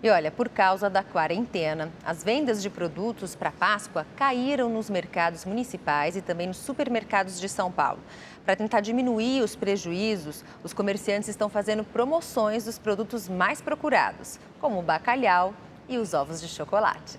E olha, por causa da quarentena, as vendas de produtos para Páscoa caíram nos mercados municipais e também nos supermercados de São Paulo. Para tentar diminuir os prejuízos, os comerciantes estão fazendo promoções dos produtos mais procurados, como o bacalhau e os ovos de chocolate.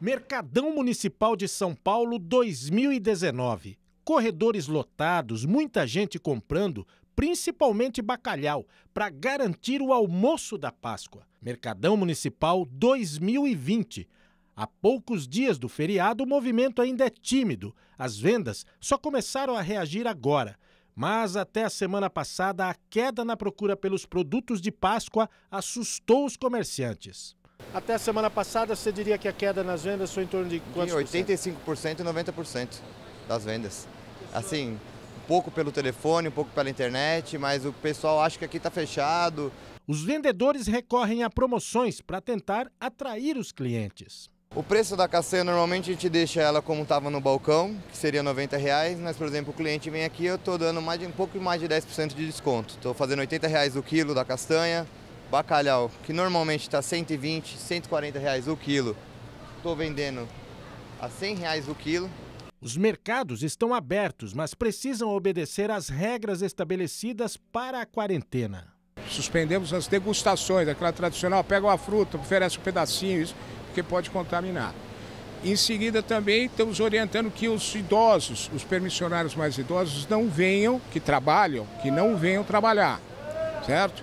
Mercadão Municipal de São Paulo 2019. Corredores lotados, muita gente comprando principalmente bacalhau, para garantir o almoço da Páscoa. Mercadão Municipal 2020. Há poucos dias do feriado, o movimento ainda é tímido. As vendas só começaram a reagir agora. Mas até a semana passada, a queda na procura pelos produtos de Páscoa assustou os comerciantes. Até a semana passada, você diria que a queda nas vendas foi em torno de quantos? De 85% e 90% das vendas. Assim, pouco pelo telefone, um pouco pela internet, mas o pessoal acha que aqui está fechado. Os vendedores recorrem a promoções para tentar atrair os clientes. O preço da castanha normalmente a gente deixa ela como estava no balcão, que seria R$ 90 reais, mas por exemplo o cliente vem aqui eu estou dando mais de, um pouco mais de 10% de desconto. Estou fazendo R$ 80 reais o quilo da castanha, bacalhau, que normalmente está 120, 140 reais o quilo, estou vendendo a 100 reais o quilo, os mercados estão abertos, mas precisam obedecer às regras estabelecidas para a quarentena. Suspendemos as degustações, aquela tradicional, pega uma fruta, oferece um pedacinho, isso, porque pode contaminar. Em seguida também estamos orientando que os idosos, os permissionários mais idosos não venham, que trabalham, que não venham trabalhar, certo?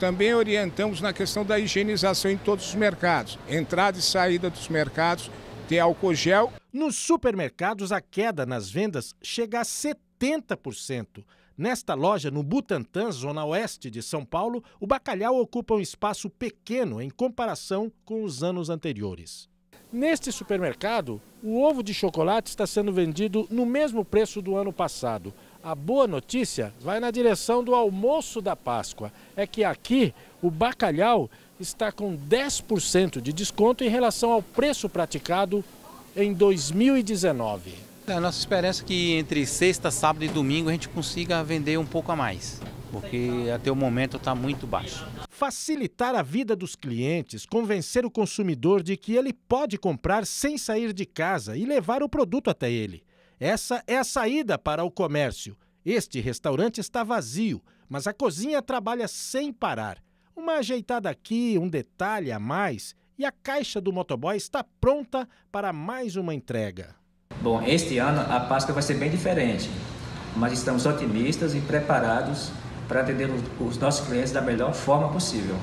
Também orientamos na questão da higienização em todos os mercados, entrada e saída dos mercados, ter álcool gel. Nos supermercados, a queda nas vendas chega a 70%. Nesta loja, no Butantã, zona oeste de São Paulo, o bacalhau ocupa um espaço pequeno em comparação com os anos anteriores. Neste supermercado, o ovo de chocolate está sendo vendido no mesmo preço do ano passado. A boa notícia vai na direção do almoço da Páscoa. É que aqui o bacalhau está com 10% de desconto em relação ao preço praticado em 2019. É, a nossa esperança é que entre sexta, sábado e domingo a gente consiga vender um pouco a mais, porque até o momento está muito baixo. Facilitar a vida dos clientes, convencer o consumidor de que ele pode comprar sem sair de casa e levar o produto até ele. Essa é a saída para o comércio. Este restaurante está vazio, mas a cozinha trabalha sem parar. Uma ajeitada aqui, um detalhe a mais e a caixa do motoboy está pronta para mais uma entrega. Bom, este ano a Páscoa vai ser bem diferente, mas estamos otimistas e preparados para atender os nossos clientes da melhor forma possível.